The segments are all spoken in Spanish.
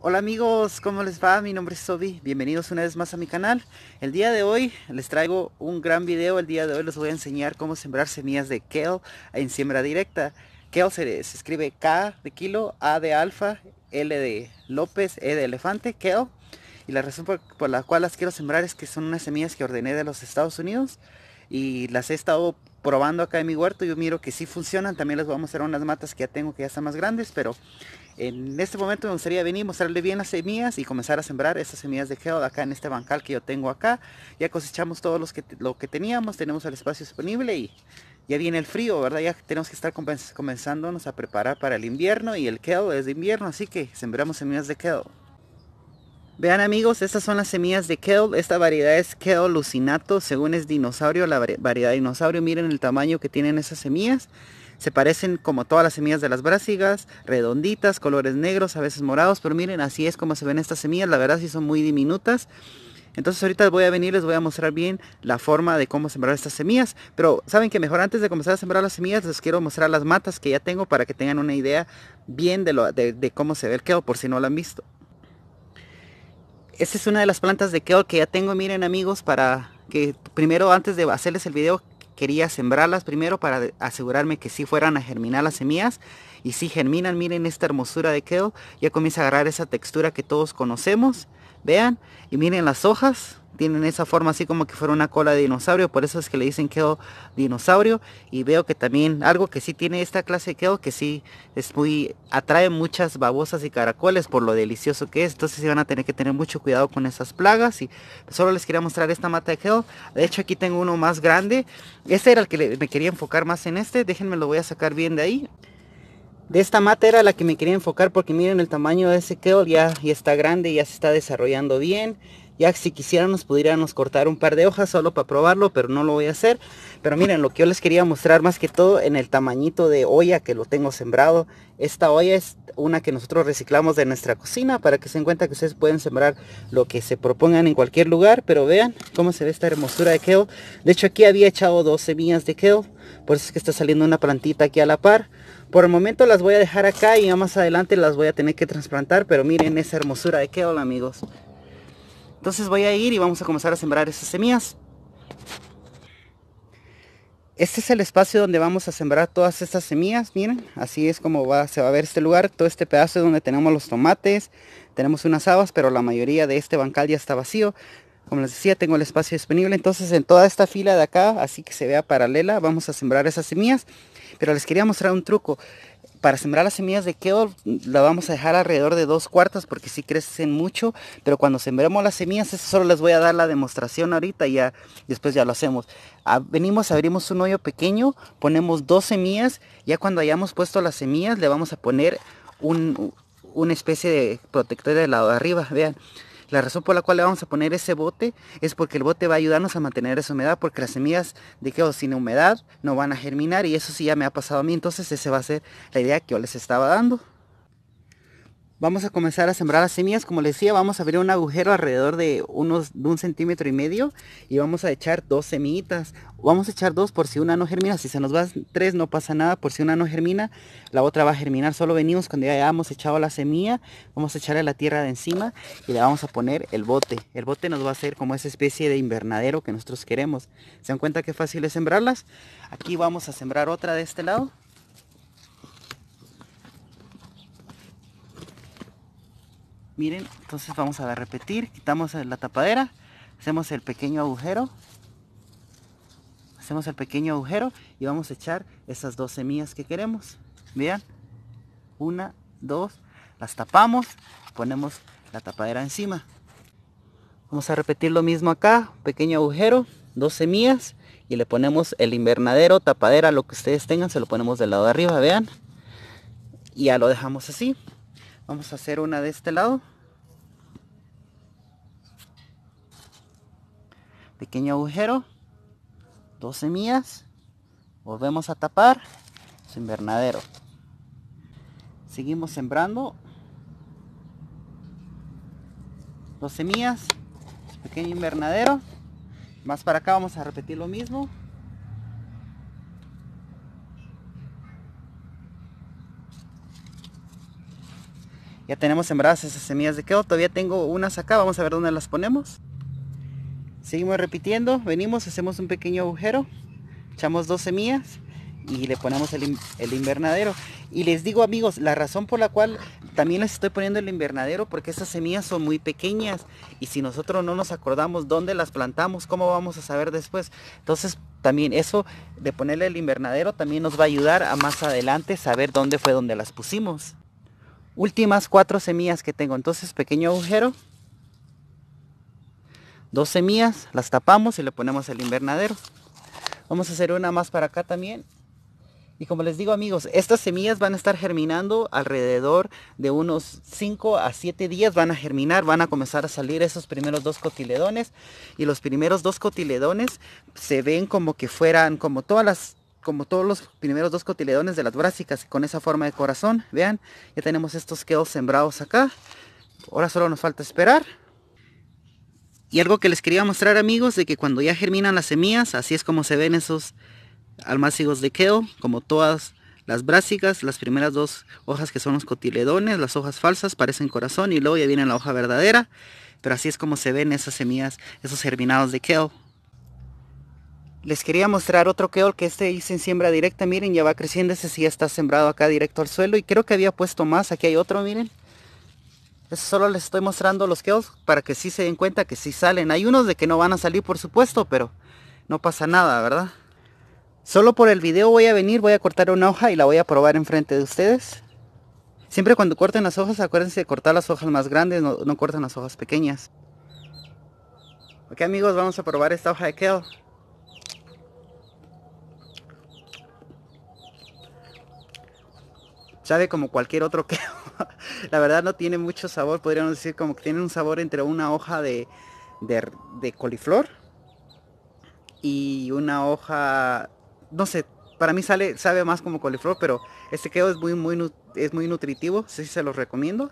Hola amigos, ¿cómo les va? Mi nombre es Sobi, bienvenidos una vez más a mi canal. El día de hoy les traigo un gran video, el día de hoy les voy a enseñar cómo sembrar semillas de kale en siembra directa. Kale se, escribe K de kilo, A de alfa, L de López, E de elefante, kale. Y la razón por, la cual las quiero sembrar es que son unas semillas que ordené de los Estados Unidos y las he estado probando acá en mi huerto. Yo miro que sí funcionan, también les voy a mostrar unas matas que ya tengo que ya están más grandes, pero en este momento me gustaría venir, mostrarle bien las semillas y comenzar a sembrar esas semillas de quedo acá en este bancal que yo tengo acá. Ya cosechamos todos los que, lo que teníamos, tenemos el espacio disponible y ya viene el frío, ¿verdad? Ya tenemos que estar comenzándonos a preparar para el invierno y el quedo es de invierno, así que sembramos semillas de quedo Vean amigos, estas son las semillas de kale. Esta variedad es kale lucinato, según es dinosaurio, la variedad dinosaurio. Miren el tamaño que tienen esas semillas. Se parecen como todas las semillas de las brásigas, redonditas, colores negros, a veces morados, pero miren, así es como se ven estas semillas, la verdad sí son muy diminutas. Entonces ahorita voy a venir, les voy a mostrar bien la forma de cómo sembrar estas semillas. Pero saben que mejor antes de comenzar a sembrar las semillas, les quiero mostrar las matas que ya tengo para que tengan una idea bien de, lo, de, cómo se ve el quedo, por si no lo han visto. Esta es una de las plantas de kale que ya tengo, miren amigos, para que primero antes de hacerles el video quería sembrarlas primero para asegurarme que sí fueran a germinar las semillas. Y si germinan, miren esta hermosura de kale. Ya comienza a agarrar esa textura que todos conocemos. Vean, y miren las hojas tienen esa forma así como que fuera una cola de dinosaurio, por eso es que le dicen queo dinosaurio y veo que también algo que sí tiene esta clase de queo que sí es muy atrae muchas babosas y caracoles por lo delicioso que es, entonces van a tener que tener mucho cuidado con esas plagas y solo les quería mostrar esta mata de queo. De hecho aquí tengo uno más grande. Este era el que me quería enfocar más en este, déjenme lo voy a sacar bien de ahí. De esta mata era la que me quería enfocar porque miren el tamaño de ese queo ya, ya está grande, ya se está desarrollando bien. Ya si quisiéramos pudiéramos cortar un par de hojas solo para probarlo, pero no lo voy a hacer. Pero miren, lo que yo les quería mostrar más que todo en el tamañito de olla que lo tengo sembrado. Esta olla es una que nosotros reciclamos de nuestra cocina para que se den cuenta que ustedes pueden sembrar lo que se propongan en cualquier lugar. Pero vean cómo se ve esta hermosura de kale. De hecho aquí había echado dos semillas de kale. Por eso es que está saliendo una plantita aquí a la par. Por el momento las voy a dejar acá y ya más adelante las voy a tener que trasplantar. Pero miren esa hermosura de kale amigos. Entonces voy a ir y vamos a comenzar a sembrar esas semillas. Este es el espacio donde vamos a sembrar todas estas semillas, miren, así es como va, se va a ver este lugar, todo este pedazo es donde tenemos los tomates, tenemos unas habas, pero la mayoría de este bancal ya está vacío, como les decía, tengo el espacio disponible. Entonces, en toda esta fila de acá, así que se vea paralela, vamos a sembrar esas semillas. Pero les quería mostrar un truco para sembrar las semillas de quedo la vamos a dejar alrededor de dos cuartas porque si sí crecen mucho, pero cuando sembremos las semillas, eso solo les voy a dar la demostración ahorita y después ya lo hacemos. Ah, venimos, abrimos un hoyo pequeño, ponemos dos semillas, ya cuando hayamos puesto las semillas le vamos a poner una especie de protector de lado de arriba, vean. La razón por la cual le vamos a poner ese bote es porque el bote va a ayudarnos a mantener esa humedad, porque las semillas de quedo oh, sin humedad no van a germinar y eso sí ya me ha pasado a mí, entonces esa va a ser la idea que yo les estaba dando. Vamos a comenzar a sembrar las semillas, como les decía, vamos a abrir un agujero alrededor de unos de un centímetro y medio y vamos a echar dos semillitas. Vamos a echar dos por si una no germina, si se nos va tres no pasa nada, por si una no germina, la otra va a germinar. Solo venimos cuando ya hayamos echado la semilla, vamos a echarle la tierra de encima y le vamos a poner el bote. El bote nos va a hacer como esa especie de invernadero que nosotros queremos. ¿Se dan cuenta qué fácil es sembrarlas? Aquí vamos a sembrar otra de este lado. miren entonces vamos a repetir quitamos la tapadera hacemos el pequeño agujero hacemos el pequeño agujero y vamos a echar esas dos semillas que queremos vean una dos las tapamos ponemos la tapadera encima vamos a repetir lo mismo acá pequeño agujero dos semillas y le ponemos el invernadero tapadera lo que ustedes tengan se lo ponemos del lado de arriba vean y ya lo dejamos así Vamos a hacer una de este lado. Pequeño agujero. Dos semillas. Volvemos a tapar su invernadero. Seguimos sembrando. Dos semillas. pequeño invernadero. Más para acá vamos a repetir lo mismo. Ya tenemos sembradas esas semillas de quedo, Todavía tengo unas acá. Vamos a ver dónde las ponemos. Seguimos repitiendo. Venimos, hacemos un pequeño agujero. Echamos dos semillas y le ponemos el, invernadero. Y les digo amigos, la razón por la cual también les estoy poniendo el invernadero, porque esas semillas son muy pequeñas y si nosotros no nos acordamos dónde las plantamos, ¿cómo vamos a saber después? Entonces también eso de ponerle el invernadero también nos va a ayudar a más adelante saber dónde fue donde las pusimos últimas cuatro semillas que tengo. Entonces, pequeño agujero. Dos semillas, las tapamos y le ponemos el invernadero. Vamos a hacer una más para acá también. Y como les digo amigos, estas semillas van a estar germinando alrededor de unos 5 a siete días. Van a germinar, van a comenzar a salir esos primeros dos cotiledones. Y los primeros dos cotiledones se ven como que fueran, como todas las como todos los primeros dos cotiledones de las brásicas con esa forma de corazón. Vean, ya tenemos estos quedos sembrados acá. Ahora solo nos falta esperar. Y algo que les quería mostrar amigos, de que cuando ya germinan las semillas, así es como se ven esos almácigos de queo, como todas las brásicas, las primeras dos hojas que son los cotiledones, las hojas falsas parecen corazón y luego ya viene la hoja verdadera, pero así es como se ven esas semillas, esos germinados de kale. Les quería mostrar otro queol que este hice en siembra directa. Miren, ya va creciendo. Ese sí está sembrado acá directo al suelo. Y creo que había puesto más. Aquí hay otro, miren. solo les estoy mostrando los queos para que sí se den cuenta que sí salen. Hay unos de que no van a salir, por supuesto, pero no pasa nada, ¿verdad? Solo por el video voy a venir, voy a cortar una hoja y la voy a probar enfrente de ustedes. Siempre cuando corten las hojas, acuérdense de cortar las hojas más grandes, no, cortan las hojas pequeñas. Ok amigos, vamos a probar esta hoja de kale. sabe como cualquier otro que la verdad no tiene mucho sabor, podríamos decir como que tiene un sabor entre una hoja de, de, coliflor y una hoja, no sé, para mí sale, sabe más como coliflor, pero este queo es muy, muy, es muy nutritivo, sí se los recomiendo.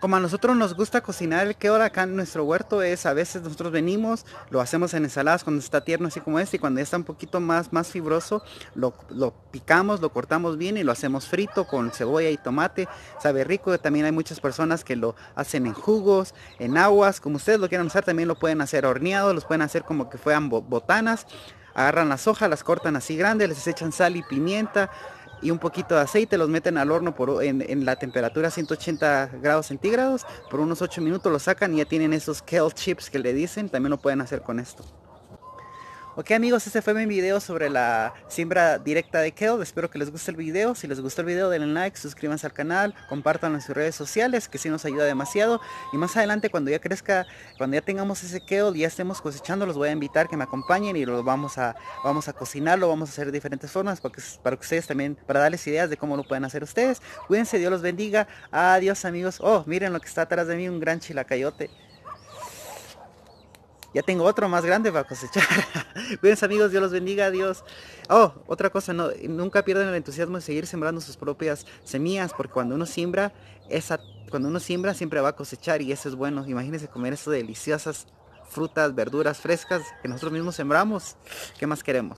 Como a nosotros nos gusta cocinar el hora acá en nuestro huerto es a veces nosotros venimos, lo hacemos en ensaladas cuando está tierno así como este y cuando ya está un poquito más, más fibroso lo, lo, picamos, lo cortamos bien y lo hacemos frito con cebolla y tomate, sabe rico, también hay muchas personas que lo hacen en jugos, en aguas, como ustedes lo quieran usar también lo pueden hacer horneado, los pueden hacer como que fueran botanas, agarran las hojas, las cortan así grandes, les echan sal y pimienta, y un poquito de aceite, los meten al horno por, en, en la temperatura 180 grados centígrados, por unos 8 minutos lo sacan y ya tienen esos kale chips que le dicen, también lo pueden hacer con esto. Ok amigos, este fue mi video sobre la siembra directa de kale. Espero que les guste el video. Si les gustó el video denle like, suscríbanse al canal, compartan en sus redes sociales, que sí nos ayuda demasiado. Y más adelante cuando ya crezca, cuando ya tengamos ese kale y ya estemos cosechando, los voy a invitar que me acompañen y lo vamos a, vamos a cocinarlo, vamos a hacer diferentes formas para para que ustedes también, para darles ideas de cómo lo pueden hacer ustedes. Cuídense, Dios los bendiga. Adiós amigos. Oh, miren lo que está atrás de mí, un gran chilacayote ya tengo otro más grande para cosechar. Cuídense amigos, Dios los bendiga, Dios. Oh, otra cosa, no, nunca pierdan el entusiasmo de seguir sembrando sus propias semillas, porque cuando uno siembra, esa, cuando uno siembra siempre va a cosechar y eso es bueno. Imagínense comer esas deliciosas frutas, verduras frescas que nosotros mismos sembramos. ¿Qué más queremos?